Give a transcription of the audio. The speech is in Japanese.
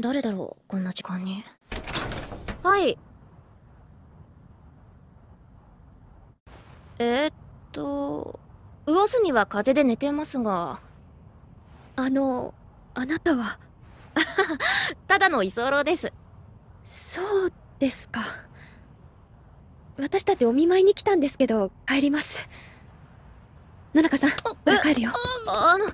誰だろうこんな時間にはいえー、っと魚住は風邪で寝てますがあのあなたは ただの居候ですそうですか私たちお見舞いに来たんですけど帰ります野中さんも帰るよあの